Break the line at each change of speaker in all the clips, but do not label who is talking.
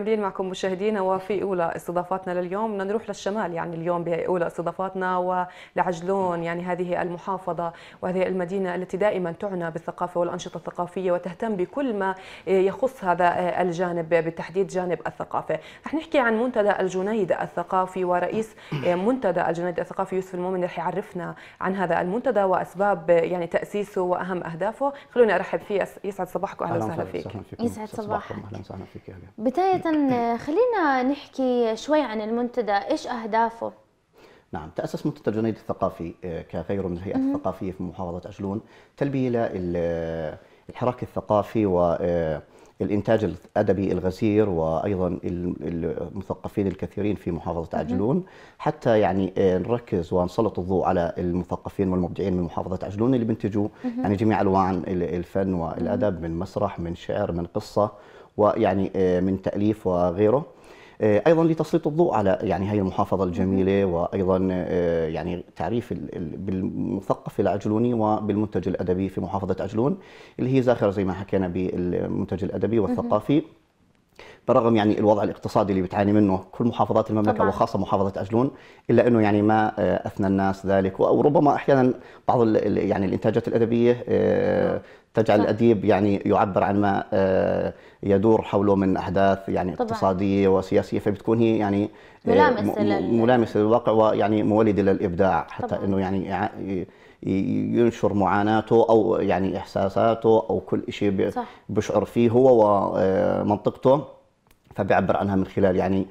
مكملين معكم مشاهدينا وفي اولى استضافاتنا لليوم بدنا نروح للشمال يعني اليوم باولى استضافاتنا ولعجلون يعني هذه المحافظه وهذه المدينه التي دائما تعنى بالثقافه والانشطه الثقافيه وتهتم بكل ما يخص هذا الجانب بالتحديد جانب الثقافه، رح نحكي عن منتدى الجنيد الثقافي ورئيس منتدى الجنيد الثقافي يوسف المؤمن رح يعرفنا عن هذا المنتدى واسباب يعني تاسيسه واهم اهدافه، خلوني ارحب فيه يسعد صباحك واهلا وسهلا فيك. يسعد صباحك
اهلا وسهلا فيك
بدايه حسن خلينا نحكي شوي عن المنتدى ايش اهدافه
نعم تأسس منتدى الجنيد الثقافي آه، كغيره من الهيئات الثقافية في محافظة أجلون تلبية الحراك الثقافي والإنتاج آه، الأدبي الغزير وأيضا المثقفين الكثيرين في محافظة عجلون حتى يعني آه، نركز ونسلط الضوء على المثقفين والمبدعين من محافظة عجلون اللي بينتجوا يعني جميع ألوان الفن والأدب من مسرح من شعر من قصة ويعني آه، من تأليف وغيره آه، ايضا لتسليط الضوء على يعني هي المحافظه الجميله وايضا آه، يعني تعريف بالمثقف العجلوني وبالمنتج الادبي في محافظه عجلون اللي هي زاخره زي ما حكينا بالمنتج الادبي والثقافي برغم يعني الوضع الاقتصادي اللي بتعاني منه كل محافظات المملكه طبعا. وخاصه محافظه عجلون الا انه يعني ما اثنى الناس ذلك وربما احيانا بعض يعني الانتاجات الادبيه نعم. تجعل صح. الأديب يعني يعبر عن ما آه، يدور حوله من أحداث يعني طبعا. اقتصادية وسياسية فبتكون هي يعني آه، ملامسة, لل... ملامسة للواقع ويعني مولدة للإبداع حتى طبعا. أنه يعني ينشر معاناته أو يعني إحساساته أو كل شيء بيشعر فيه هو ومنطقته آه، فبيعبر عنها من خلال يعني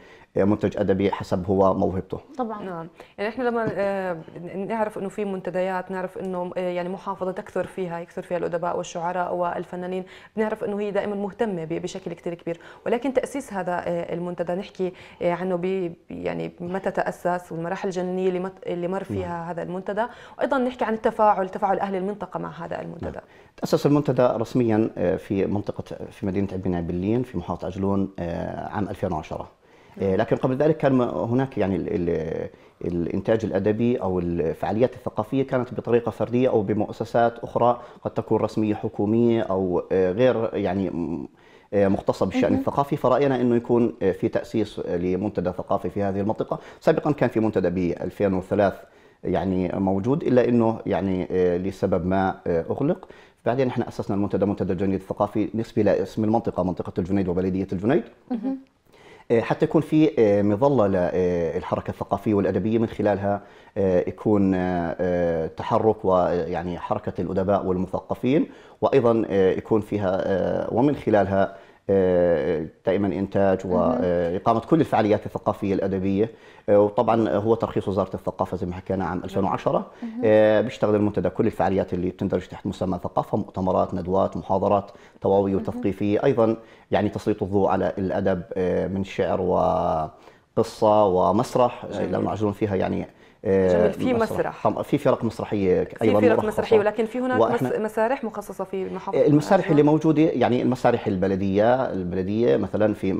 منتج ادبي حسب هو موهبته
طبعا نعم يعني احنا لما آه، نعرف انه في منتديات نعرف انه آه، يعني محافظه تكثر فيها يكثر فيها الادباء والشعراء والفنانين بنعرف انه هي دائما مهتمه بشكل كثير كبير ولكن تاسيس هذا آه، المنتدى نحكي عنه ب يعني متى تاسس والمراحل الجنيه اللي مر نعم. فيها هذا المنتدى وايضا نحكي عن التفاعل تفاعل اهل المنطقه مع هذا المنتدى نعم.
تأسس المنتدى رسميا في منطقة في مدينة عبين عبلين في محافظة عجلون عام 2010 إيه، لكن قبل ذلك كان هناك يعني الانتاج الادبي او الفعاليات الثقافيه كانت بطريقه فرديه او بمؤسسات اخرى قد تكون رسميه حكوميه او إيه، غير يعني إيه، مختصه بالشان الثقافي فراينا انه يكون في تاسيس لمنتدى ثقافي في هذه المنطقه سابقا كان في منتدى ب 2003 يعني موجود الا انه يعني لسبب ما اغلق بعدين احنا اسسنا المنتدى منتدى الجنيد الثقافي نسبه لاسم المنطقه منطقه الجنيد وبلديه الجنيد آه، حتى يكون في آه، مظله للحركه آه، الثقافيه والادبيه من خلالها يكون تحرك ويعني حركه الادباء والمثقفين وايضا يكون فيها ومن خلالها دائما انتاج واقامه آه، كل الفعاليات الثقافيه الادبيه آه، وطبعا هو ترخيص وزاره الثقافه زي ما حكينا عام 2010 آه، بيشتغل المنتدى كل الفعاليات اللي بتندرج تحت مسمى ثقافه مؤتمرات ندوات محاضرات توعويه وتثقيفيه ايضا يعني تسليط الضوء على الادب من شعر وقصه ومسرح لانه يعزون فيها يعني آه، جميل في مسرح طبعا في فرق مسرحيه ايضا في فرق مسرحيه ولكن في هناك
مسارح مخصصه في المحافظه آه، المسارح اللي
موجوده يعني المسارح البلديه البلديه مثلا في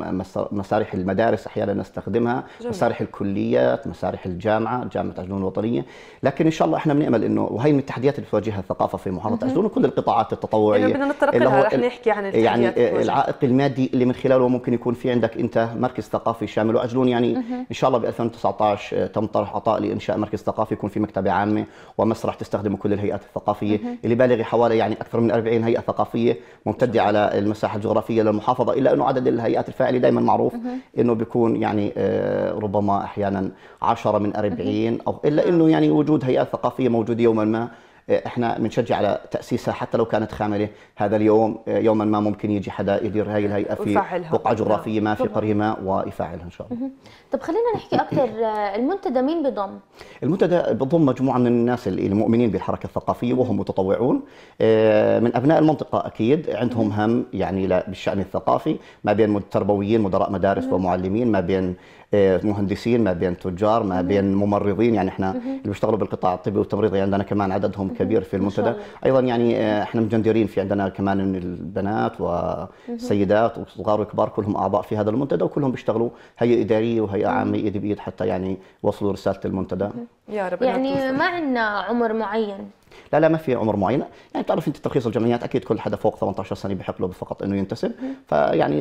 مسارح المدارس احيانا نستخدمها جميل. مسارح الكليات مسارح الجامعه جامعه عجلون الوطنيه لكن ان شاء الله احنا بنامل انه وهي من التحديات اللي بتواجهها الثقافه في محافظه عجلون وكل القطاعات التطوعيه يعني بدنا نتطرق لها رح نحكي عن يعني آه، العائق المادي اللي من خلاله ممكن يكون في عندك انت مركز ثقافي شامل وعجلون يعني ان شاء الله ب 2019 تم طرح عطاء لانشاء انشاء مركز ثقافي يكون في مكتبه عامه ومسرح تستخدمه كل الهيئات الثقافيه اللي بالغ حوالي يعني اكثر من 40 هيئه ثقافيه ممتده على المساحه الجغرافيه للمحافظه الا انه عدد الهيئات الفاعله دائما معروف انه بيكون يعني آه، ربما احيانا 10 من 40 او الا انه يعني وجود هيئات ثقافيه موجوده يوما ما احنا بنشجع على تاسيسها حتى لو كانت خامله هذا اليوم آه، يوما ما ممكن يجي حدا يدير هاي الهيئه في بقعه جغرافيه ما في نعم، قريه ما ويفعلها ان شاء
الله طب خلينا نحكي اكثر آه، المنتدى مين بضم
المنتدى بضم مجموعه من الناس المؤمنين بالحركه الثقافيه وهم متطوعون آه، من ابناء المنطقه اكيد عندهم هم يعني بالشان الثقافي ما بين تربويين مدراء مدارس ومعلمين ما بين آه، مهندسين ما بين تجار ما بين ممرضين يعني احنا اللي بيشتغلوا بالقطاع الطبي والتمريضي عندنا كمان عددهم كبير في المنتدى ايضا يعني آه، احنا مجندرين في عندنا كمان البنات والسيدات وصغار وكبار كلهم اعضاء في هذا المنتدى وكلهم بيشتغلوا هيئه اداريه وهيئه عامه ايد بايد حتى يعني وصلوا رساله المنتدى
يا رب يعني ما عندنا عمر معين
لا لا ما في عمر معين يعني تعرف انت ترخيص الجمعيات اكيد كل حدا فوق 18 سنه بحق له فقط انه ينتسب فيعني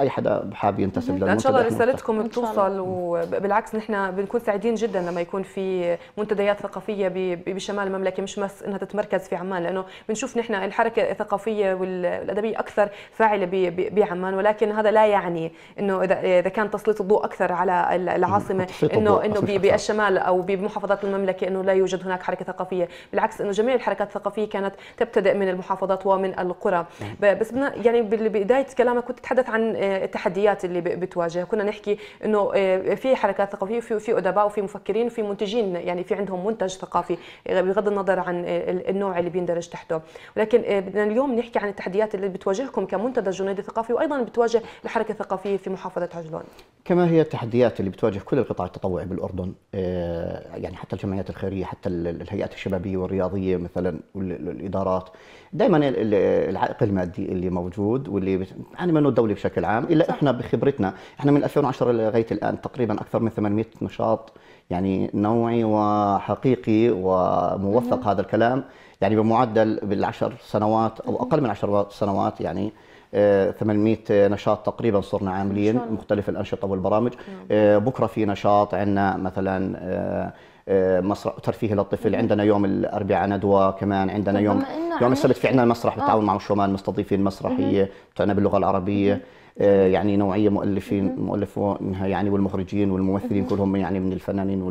اي حدا حابب ينتسب للمنتدى ان شاء الله رسالتكم
بتوصل وبالعكس نحن بنكون سعيدين جدا لما يكون في منتديات ثقافيه بشمال المملكه مش بس انها تتمركز في عمان لانه بنشوف نحن الحركه الثقافيه والادبيه اكثر فاعله بعمان ولكن هذا لا يعني انه اذا كان تسليط الضوء اكثر على العاصمه انه انه بالشمال او بمحافظات المملكه انه لا يوجد هناك حركه ثقافيه بالعكس انه جميع الحركات الثقافيه كانت تبتدئ من المحافظات ومن القرى نعم. بس يعني بدايه كلامك كنت تتحدث عن آه، التحديات اللي بتواجه كنا نحكي انه آه، في حركات ثقافيه وفي في ادباء وفي مفكرين وفي منتجين يعني في عندهم منتج ثقافي آه، بغض النظر عن النوع اللي بيندرج تحته ولكن بدنا اليوم نحكي عن التحديات اللي بتواجهكم كمنتدى جنيد ثقافي وايضا بتواجه الحركه الثقافيه في محافظه عجلون
كما هي التحديات اللي بتواجه كل القطاع التطوعي بالاردن آه، يعني حتى الجمعيات الخيريه حتى الهيئات الشبابيه والرياضيه مثلا والادارات دائما العائق المادي اللي موجود واللي بتعاني منه الدوله بشكل عام الا احنا بخبرتنا احنا من 2010 لغايه الان تقريبا اكثر من 800 نشاط يعني نوعي وحقيقي وموثق هذا الكلام يعني بمعدل بالعشر سنوات او اقل من عشر سنوات يعني 800 نشاط تقريبا صرنا عاملين مختلف الانشطه والبرامج آه، بكره في نشاط عندنا مثلا آه، آه، مسرح ترفيه للطفل عندنا يوم الاربعاء ندوه كمان عندنا يوم يوم السبت في عندنا مسرح بالتعاون مع الشومان مستضيفين مسرحيه بتاعنا باللغه العربيه آه، يعني نوعيه مؤلفين مؤلفونها يعني والمخرجين والممثلين كلهم يعني من الفنانين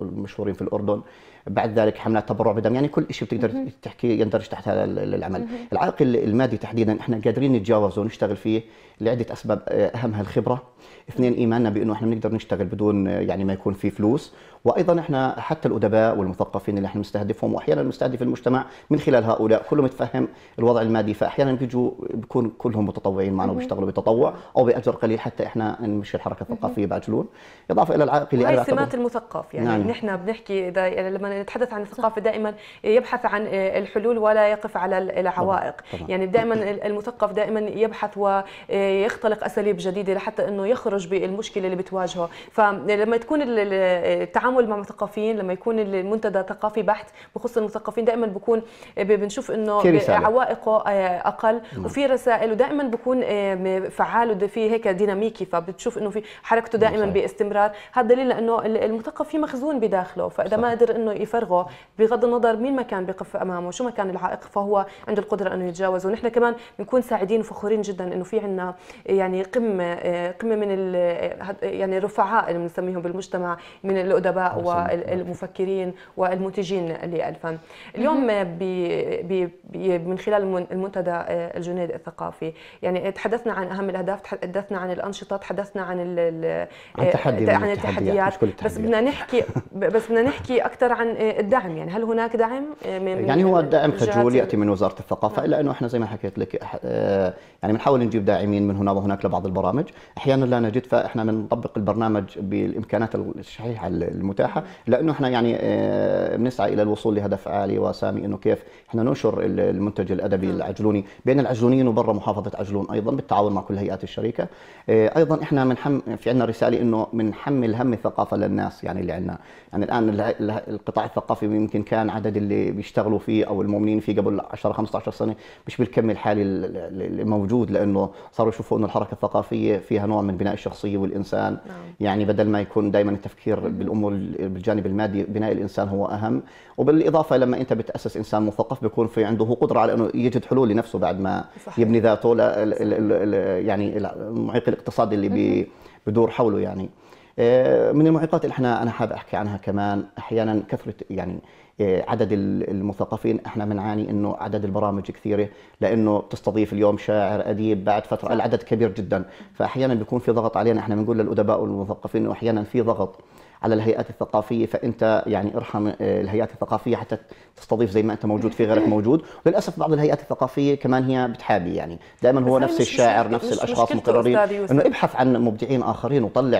والمشهورين في الاردن بعد ذلك حملات تبرع بدم يعني كل شيء بتقدر تحكي يندرج تحت هذا العمل العائق المادي تحديدا احنا قادرين نتجاوزه ونشتغل فيه لعده اسباب آه، اهمها الخبره اثنين ايماننا بانه احنا بنقدر نشتغل بدون آه، يعني ما يكون في فلوس وايضا احنا حتى الادباء والمثقفين اللي احنا بنستهدفهم واحيانا بنستهدف المجتمع من خلال هؤلاء كلهم متفهم الوضع المادي فاحيانا بيجوا بيكون كلهم متطوعين معنا وبيشتغلوا بتطوع او باجر قليل حتى احنا نمشي الحركه الثقافيه باجلون اضافه الى العائق اللي يعني هاي سمات المثقف يعني نعم. نحن
بنحكي اذا لما نتحدث عن الثقافه دائما يبحث عن الحلول ولا يقف على العوائق طبعا. يعني دائما المثقف دائما يبحث ويختلق اساليب جديده لحتى انه يخرج بالمشكله اللي بتواجهه فلما تكون التعامل مع مثقفين لما يكون المنتدى ثقافي بحت بخصوص المثقفين دائما بكون بنشوف انه عوائقه اقل نعم. وفي رسائل ودائما بكون فعال تعالد في هيك ديناميكي فبتشوف انه في حركته دائما صحيح. باستمرار هذا دليل لانه المثقف في مخزون بداخله فاذا ما قدر انه يفرغه بغض النظر مين ما كان بقف امامه شو ما كان العائق فهو عنده القدره انه يتجاوزه ونحن كمان بنكون سعيدين وفخورين جدا انه في عندنا يعني قمه قمه من يعني رفعاء اللي بنسميهم بالمجتمع من الادباء والمفكرين والمنتجين للفن اليوم بي بي من خلال المنتدى آه، الجنيد الثقافي يعني تحدثنا عن اهم الاهداف تحدثنا عن الانشطه تحدثنا عن ال
عن التحدي آه، عن التحديات بس بدنا
نحكي بس بدنا نحكي اكثر عن آه، الدعم يعني هل هناك دعم آه، من يعني هو الدعم خجول ياتي من
وزاره الثقافه نعم. الا انه احنا زي ما حكيت لك يعني بنحاول نجيب داعمين من هنا وهناك لبعض البرامج احيانا لا نجد فاحنا بنطبق البرنامج بالامكانات الشحيحه المتاحه لانه احنا يعني بنسعى الى الوصول لهدف عالي وسامي انه كيف احنا ننشر المنتج الادبي العجلوني بين العجلونيين وبرا محافظه عجلون ايضا بالتعاون مع كل هيئات الشركه آه، ايضا احنا بنحم في عندنا رساله انه بنحمل هم الثقافه للناس يعني اللي عندنا يعني الان القطاع الثقافي يمكن كان عدد اللي بيشتغلوا فيه او المؤمنين فيه قبل 10 15 سنه مش بالكم الحالي الموجود لانه صاروا يشوفوا انه الحركه الثقافيه فيها نوع من بناء الشخصيه والانسان نعم. يعني بدل ما يكون دائما التفكير بالامور بالجانب المادي بناء الانسان هو اهم وبالاضافه لما انت بتاسس انسان مثقف بيكون في عنده قدره على انه يجد حلول لنفسه بعد ما صحيح. يبني ذاته ل... ل... ل... يعني المعيق الاقتصادي اللي بي... بدور حوله يعني آه، من المعيقات اللي احنا انا حابب احكي عنها كمان احيانا كثره يعني آه، عدد المثقفين احنا بنعاني انه عدد البرامج كثيره لانه بتستضيف اليوم شاعر اديب بعد فتره صح. العدد كبير جدا فاحيانا بيكون في ضغط علينا احنا بنقول للادباء والمثقفين انه احيانا في ضغط على الهيئات الثقافيه فانت يعني ارحم آه، الهيئات الثقافيه حتى تستضيف زي ما انت موجود في غيرك موجود للاسف بعض الهيئات الثقافيه كمان هي بتحابي يعني دائما هو نفس الشاعر نفس الاشخاص مقررين انه ابحث عن مبدعين اخرين وطلع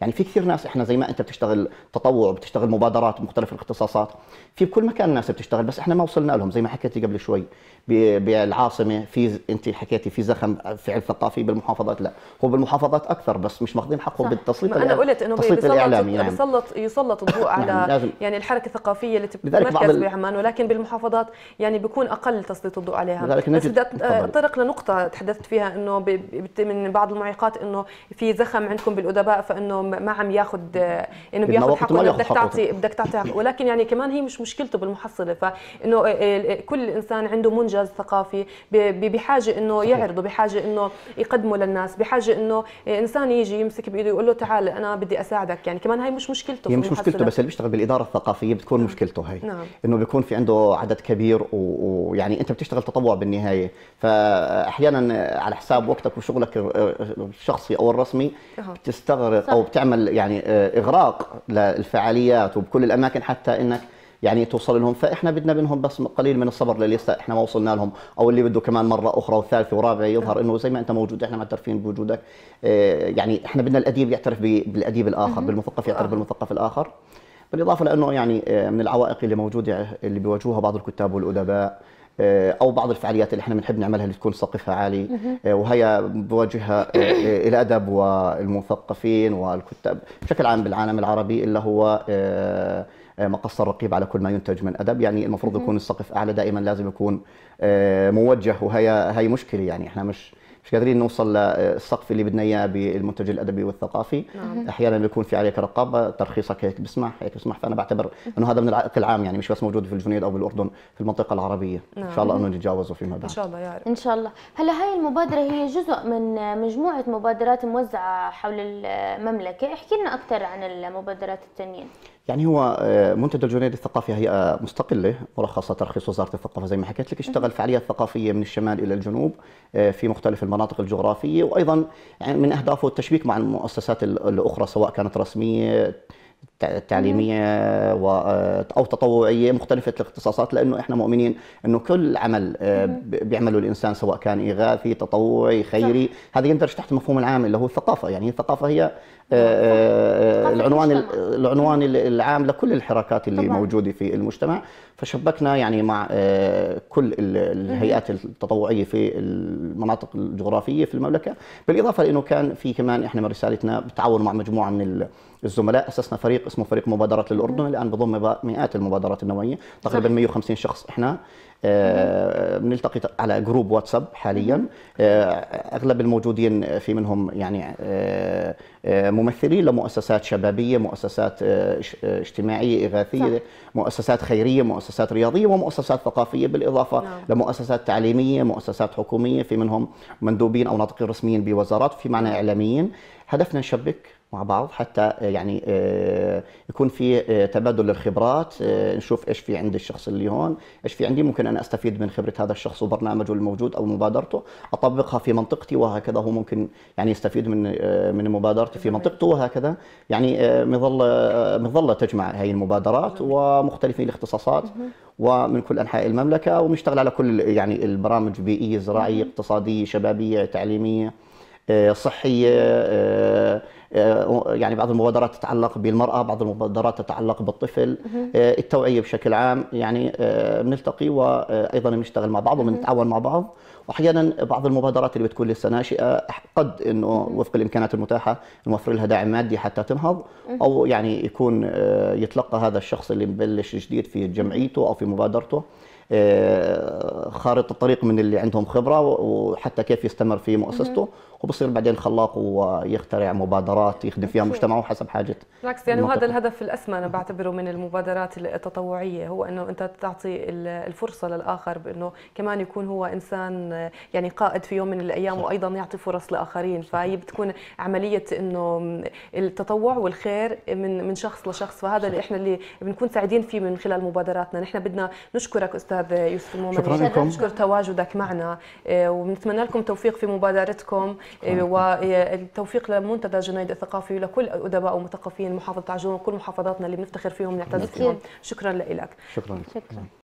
يعني في كثير ناس احنا زي ما انت بتشتغل تطوع بتشتغل مبادرات بمختلف الاختصاصات في بكل مكان ناس بتشتغل بس احنا ما وصلنا لهم زي ما حكيتي قبل شوي بالعاصمه في انت حكيتي في زخم فعل ثقافي بالمحافظات لا هو بالمحافظات اكثر بس مش ماخذين حقهم بالتسليط انا قلت انه بسلطه نعم نعم يسلط
يسلط الضوء نعم، على نعم لازم. يعني الحركه الثقافيه التي بتتمركز بعمان ولكن بالمحافظات يعني بيكون اقل تسليط الضوء عليها بس بدي اتطرق لنقطه تحدثت فيها انه من بعض المعيقات انه في زخم عندكم بالادباء فانه ما عم ياخذ انه بياخذ حقه بدك تعطي بدك تعطي حقه ولكن يعني كمان هي مش مشكلته بالمحصله فانه كل انسان عنده منجز ثقافي بحاجه انه يعرضه بحاجه انه يقدمه للناس بحاجه انه انسان يجي يمسك بايده يقول له تعال انا بدي اساعدك يعني كمان كمان هي مش مشكلته هي مش مشكلته بس اللي
بيشتغل بالاداره الثقافيه بتكون نعم. مشكلته هي نعم. انه بيكون في عنده عدد كبير ويعني انت بتشتغل تطوع بالنهايه فاحيانا على حساب وقتك وشغلك آه، الشخصي او الرسمي بتستغرق صح. او بتعمل يعني آه، اغراق للفعاليات وبكل الاماكن حتى انك يعني توصل لهم فاحنا بدنا منهم بس قليل من الصبر لسه احنا ما وصلنا لهم او اللي بده كمان مره اخرى وثالثه ورابعه يظهر نعم. انه زي ما انت موجود احنا معترفين بوجودك آه، يعني احنا بدنا الاديب يعترف بالاديب الاخر بالمثقف يعترف آه. بالمثقف الاخر بالاضافه لانه يعني آه، من العوائق اللي موجوده اللي بيواجهوها بعض الكتاب والادباء او بعض الفعاليات اللي احنا بنحب نعملها اللي تكون سقفها عالي وهي بواجهها الادب والمثقفين والكتاب بشكل عام بالعالم العربي اللي هو آه، مقص الرقيب على كل ما ينتج من ادب يعني المفروض يكون السقف اعلى دائما لازم يكون آه، موجه وهي هي مشكله يعني احنا مش مش قادرين نوصل للسقف اللي بدنا اياه بالمنتج الادبي والثقافي نعم. احيانا بيكون في عليك رقابه ترخيصك هيك بسمح هيك بسمح فانا بعتبر انه هذا من العائق العام يعني مش بس موجود في الجنيد او بالاردن في المنطقه العربيه نعم. ان شاء الله انه نتجاوزه فيما بعد ان شاء الله يا رب ان شاء
الله هلا هاي المبادره هي جزء من مجموعه مبادرات موزعه حول المملكه احكي لنا اكثر عن المبادرات الثانيه
يعني هو آه، منتدى الجنيد الثقافي هيئه مستقله مرخصه ترخيص وزاره الثقافه زي ما حكيت لك اشتغل فعاليات ثقافيه من الشمال الى الجنوب آه، في مختلف المناطق الجغرافيه وايضا يعني من اهدافه التشبيك مع المؤسسات الاخرى سواء كانت رسميه تعليميه آه، او تطوعيه مختلفه الاختصاصات لانه احنا مؤمنين انه كل عمل بيعمله الانسان سواء كان اغاثي تطوعي خيري هذا يندرج تحت المفهوم العام اللي هو الثقافه يعني الثقافه هي آه، نعم، آه، العنوان العنوان العام لكل الحركات اللي طبعا. موجوده في المجتمع فشبكنا يعني مع آه، كل الهيئات التطوعيه في المناطق الجغرافيه في المملكه بالاضافه لانه كان في كمان احنا من رسالتنا بتعاون مع مجموعه من الزملاء اسسنا فريق اسمه فريق مبادرات للاردن الان بضم مئات المبادرات النوويه تقريبا 150 شخص احنا آه، بنلتقي على جروب واتساب حاليا آه، اغلب الموجودين في منهم يعني آه، ممثلين لمؤسسات شبابيه مؤسسات اجتماعيه اغاثيه صح. مؤسسات خيريه مؤسسات رياضيه ومؤسسات ثقافيه بالاضافه نعم. لمؤسسات تعليميه مؤسسات حكوميه في منهم مندوبين او ناطقين رسميين بوزارات في معنى نعم. اعلاميين هدفنا نشبك مع بعض حتى آه، يعني آه، يكون في آه، تبادل للخبرات نشوف ايش في عند الشخص اللي هون ايش في عندي ممكن انا استفيد من خبره هذا الشخص وبرنامجه الموجود او مبادرته اطبقها في منطقتي وهكذا هو ممكن يعني يستفيد من من مبادرتي في منطقته وهكذا يعني مظله مظله تجمع هي المبادرات ومختلفي الاختصاصات ومن كل انحاء المملكه ومشتغل على كل يعني البرامج بيئيه زراعيه اقتصاديه شبابيه تعليميه صحيه آه، يعني بعض المبادرات تتعلق بالمرأة بعض المبادرات تتعلق بالطفل آه، التوعية بشكل عام يعني آه، بنلتقي وأيضا بنشتغل مع بعض وبنتعاون مع بعض واحيانا بعض المبادرات اللي بتكون لسه ناشئه قد انه وفق الامكانات المتاحه نوفر لها دعم مادي حتى تنهض او يعني يكون يتلقى هذا الشخص اللي مبلش جديد في جمعيته او في مبادرته خارطه طريق من اللي عندهم خبره وحتى كيف يستمر في مؤسسته وبصير بعدين خلاق ويخترع مبادرات يخدم فيها مجتمعه حسب حاجته بالعكس يعني وهذا
الهدف الاسمى انا بعتبره من المبادرات التطوعيه هو انه انت تعطي الفرصه للاخر بانه كمان يكون هو انسان يعني قائد في يوم من الايام وايضا يعطي فرص لاخرين فهي بتكون عمليه انه التطوع والخير من من شخص لشخص فهذا اللي احنا اللي بنكون سعيدين فيه من خلال مبادراتنا نحن بدنا نشكرك استاذ يوسف المؤمن نشكر تواجدك معنا آه، وبنتمنى لكم التوفيق في مبادرتكم إيه، والتوفيق لمنتدى جنيد الثقافي ولكل ادباء ومثقفين محافظه عجلون وكل محافظاتنا اللي بنفتخر فيهم ونعتز فيهم شكرا لك شكرا, شكرا.